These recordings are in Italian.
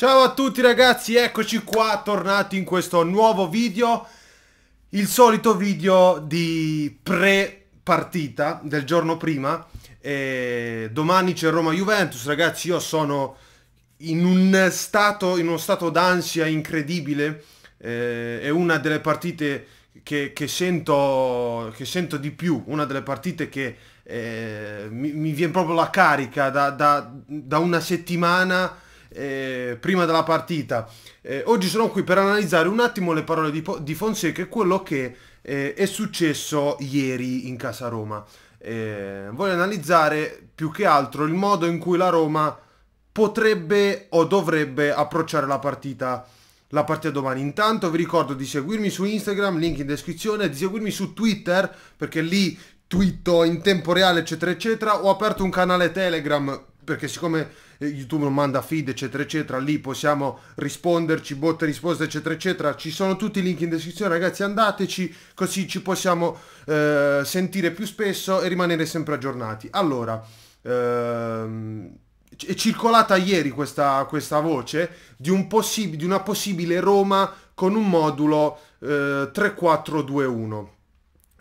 Ciao a tutti ragazzi, eccoci qua, tornati in questo nuovo video, il solito video di pre-partita del giorno prima, e domani c'è Roma-Juventus, ragazzi io sono in, un stato, in uno stato d'ansia incredibile, eh, è una delle partite che, che, sento, che sento di più, una delle partite che eh, mi, mi, viene proprio la carica da, da, da una settimana eh, prima della partita. Eh, oggi sono qui per analizzare un attimo le parole di, di Fonseca e quello che eh, è successo ieri in casa Roma. Eh, voglio analizzare più che altro il modo in cui la Roma potrebbe o dovrebbe approcciare la partita la partita domani. Intanto vi ricordo di seguirmi su Instagram, link in descrizione, di seguirmi su Twitter, perché lì twitto in tempo reale, eccetera, eccetera. Ho aperto un canale Telegram, perché siccome YouTube non manda feed, eccetera, eccetera, lì possiamo risponderci, botte risposte, eccetera, eccetera. Ci sono tutti i link in descrizione, ragazzi, andateci, così ci possiamo eh, sentire più spesso e rimanere sempre aggiornati. Allora, ehm, è circolata ieri questa, questa voce di, un possib- di una possibile Roma con un modulo eh, 3421.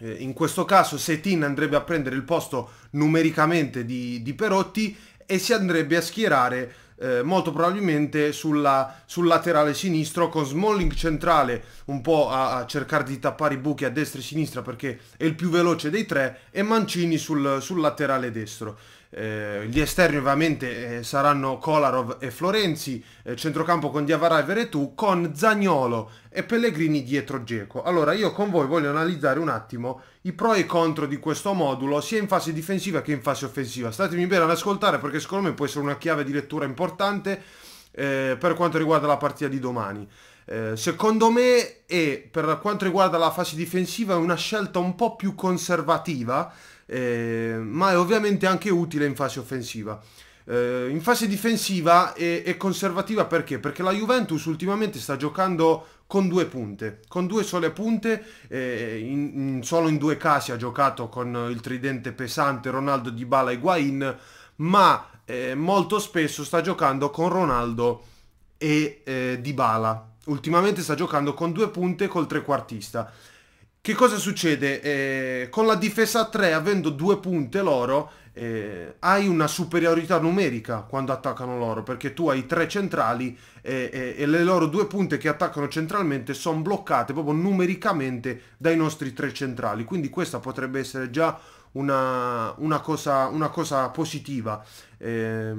Eh, in questo caso Setin andrebbe a prendere il posto numericamente di, di Perotti e si andrebbe a schierare eh, molto probabilmente sulla, sul laterale sinistro con Smalling centrale un po' a, a, cercare di tappare i buchi a destra e sinistra perché è il più veloce dei tre e Mancini sul, sul laterale destro. Eh, gli esterni ovviamente eh, saranno Kolarov e Florenzi, eh, centrocampo con Diavara e Veretù, con Zagnolo e Pellegrini dietro Geco. Allora io con voi voglio analizzare un attimo i pro e i contro di questo modulo sia in fase difensiva che in fase offensiva. Statemi bene ad ascoltare perché secondo me può essere una chiave di lettura importante eh, per quanto riguarda la partita di domani. Eh, secondo me e per quanto riguarda la fase difensiva è una scelta un po' più conservativa eh, ma è ovviamente anche utile in fase offensiva. Eh, in fase difensiva è, e conservativa perché? Perché la Juventus ultimamente sta giocando con due punte, con due sole punte, eh, in, in, solo in due casi ha giocato con il tridente pesante Ronaldo di Bala e Guain, ma eh, molto spesso sta giocando con Ronaldo e eh, Di Bala. Ultimamente sta giocando con due punte col trequartista. Che cosa succede? Eh, con la difesa a 3, avendo due punte loro, eh, hai una superiorità numerica quando attaccano loro, perché tu hai tre centrali e, eh, e, eh, e le loro due punte che attaccano centralmente sono bloccate proprio numericamente dai nostri tre centrali. Quindi questa potrebbe essere già una, una, cosa, una cosa, positiva. Eh,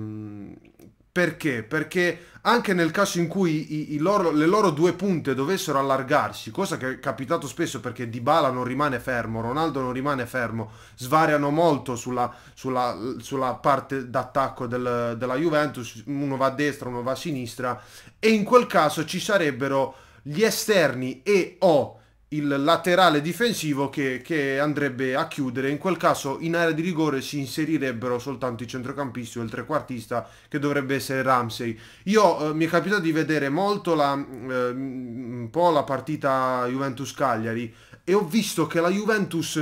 perché? Perché anche nel caso in cui i, i loro, le loro due punte dovessero allargarsi, cosa che è capitato spesso perché Dybala non rimane fermo, Ronaldo non rimane fermo, svariano molto sulla, sulla, sulla parte d'attacco del, della Juventus, uno va a destra, uno va a sinistra, e in quel caso ci sarebbero gli esterni e o il laterale difensivo che, che, andrebbe a chiudere. In quel caso in area di rigore si inserirebbero soltanto i centrocampisti o il trequartista che dovrebbe essere Ramsey. Io eh, mi è capitato di vedere molto la, eh, un po' la partita Juventus-Cagliari e ho visto che la Juventus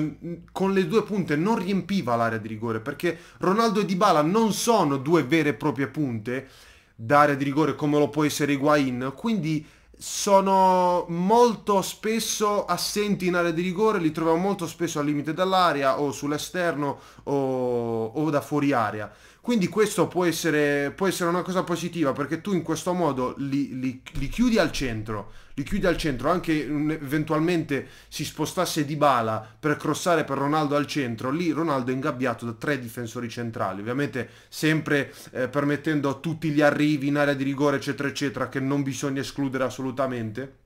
con le due punte non riempiva l'area di rigore perché Ronaldo e Dybala non sono due vere e proprie punte d'area di rigore come lo può essere Higuain, quindi sono molto spesso assenti in area di rigore, li troviamo molto spesso al limite dell'area o sull'esterno o, o da fuori area. Quindi questo può essere, può essere, una cosa positiva perché tu in questo modo li, li, li chiudi al centro, li chiudi al centro, anche eventualmente si spostasse di bala per crossare per Ronaldo al centro, lì Ronaldo è ingabbiato da tre difensori centrali, ovviamente sempre eh, permettendo tutti gli arrivi in area di rigore eccetera eccetera che non bisogna escludere assolutamente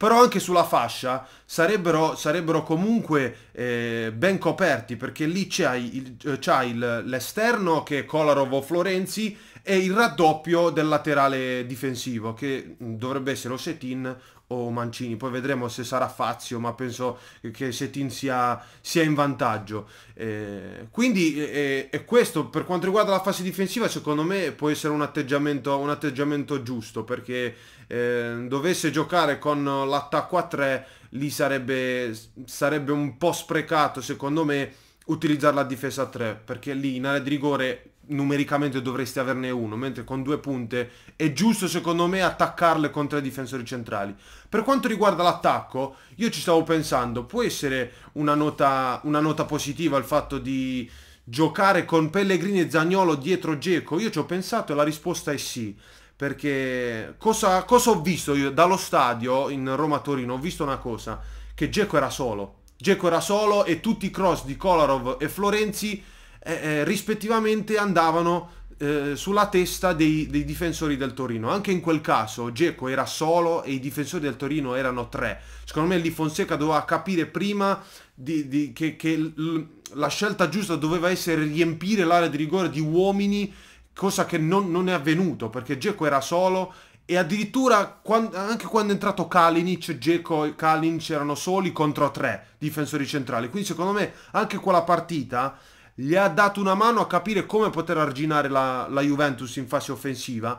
però anche sulla fascia sarebbero, sarebbero comunque eh, ben coperti perché lì eh, c'hai, l'esterno che è Kolarov o Florenzi e il raddoppio del laterale difensivo che mm, dovrebbe essere Ossetin o Mancini, poi vedremo se sarà Fazio, ma penso che Setin sia, sia in vantaggio. Eh, quindi è, eh, è eh, questo, per quanto riguarda la fase difensiva, secondo me può essere un atteggiamento, un atteggiamento giusto, perché eh, dovesse giocare con l'attacco a 3, lì sarebbe, sarebbe un po' sprecato, secondo me, utilizzare la difesa a 3, perché lì in area di rigore numericamente dovresti averne uno, mentre con due punte è giusto secondo me attaccarle con tre difensori centrali. Per quanto riguarda l'attacco, io ci stavo pensando, può essere una nota, una nota positiva il fatto di giocare con Pellegrini e Zagnolo dietro Geco? Io ci ho pensato e la risposta è sì. Perché cosa, cosa ho visto io dallo stadio in Roma-Torino? Ho visto una cosa, che Geco era solo. Geco era solo e tutti i cross di Kolarov e Florenzi eh, eh, rispettivamente andavano eh, sulla testa dei, dei, difensori del Torino. Anche in quel caso Geco era solo e i difensori del Torino erano tre. Secondo me lì Fonseca doveva capire prima di, di, che, che l, la scelta giusta doveva essere riempire l'area di rigore di uomini, cosa che non, non è avvenuto perché Geco era solo e addirittura quando, anche quando è entrato Kalinic, Dzeko e Kalinic erano soli contro tre difensori centrali. Quindi secondo me anche quella partita gli ha dato una mano a capire come poter arginare la, la Juventus in fase offensiva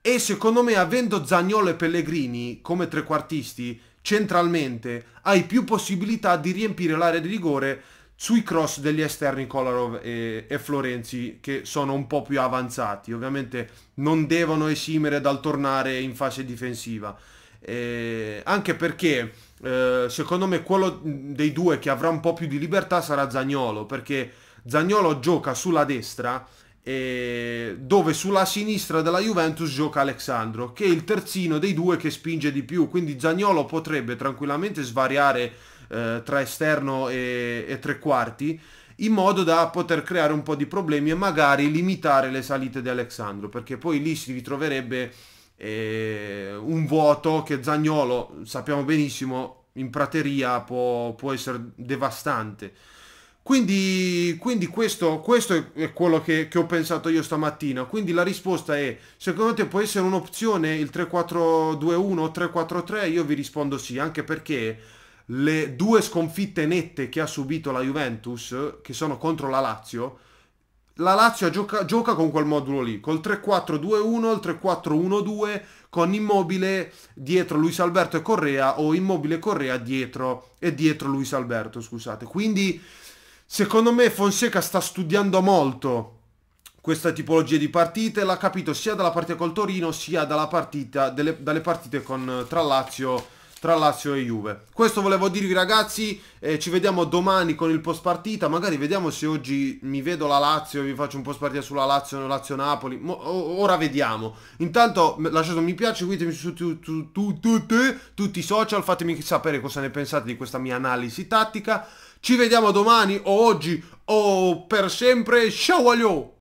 e secondo me avendo Zagnolo e Pellegrini come trequartisti centralmente hai più possibilità di riempire l'area di rigore sui cross degli esterni Kolarov e, e, Florenzi che sono un po' più avanzati. Ovviamente non devono esimere dal tornare in fase difensiva. E anche perché eh, secondo me quello dei due che avrà un po' più di libertà sarà Zagnolo perché Zagnolo gioca sulla destra dove sulla sinistra della Juventus gioca Alexandro, che è il terzino dei due che spinge di più, quindi Zagnolo potrebbe tranquillamente svariare eh, tra esterno e, e, tre quarti, in modo da poter creare un po' di problemi e magari limitare le salite di Alexandro, perché poi lì si ritroverebbe eh, un vuoto che Zagnolo, sappiamo benissimo, in prateria può, può essere devastante. Quindi, quindi questo, questo, è quello che, che, ho pensato io stamattina. Quindi la risposta è, secondo te può essere un'opzione il 3421 o 343? Io vi rispondo sì, anche perché le due sconfitte nette che ha subito la Juventus, che sono contro la Lazio, la Lazio gioca, gioca con quel modulo lì, col 3-4-2-1, il 3-4-1-2, con Immobile dietro Luis Alberto e Correa, o Immobile e Correa dietro, e dietro Luis Alberto, scusate. Quindi Secondo me Fonseca sta studiando molto questa tipologia di partite, l'ha capito sia dalla partita col Torino sia partita, delle, dalle partite con, tra Lazio, tra, Lazio, e Juve. Questo volevo dirvi ragazzi, eh, ci vediamo domani con il post partita, magari vediamo se oggi mi vedo la Lazio, vi faccio un post partita sulla Lazio, Lazio-Napoli, Mo, ora vediamo. Intanto lasciate un mi piace, seguitemi su tu, tu, tu, tutti i social, fatemi sapere cosa ne pensate di questa mia analisi tattica. Ci vediamo domani o oggi o per sempre. Ciao aglio!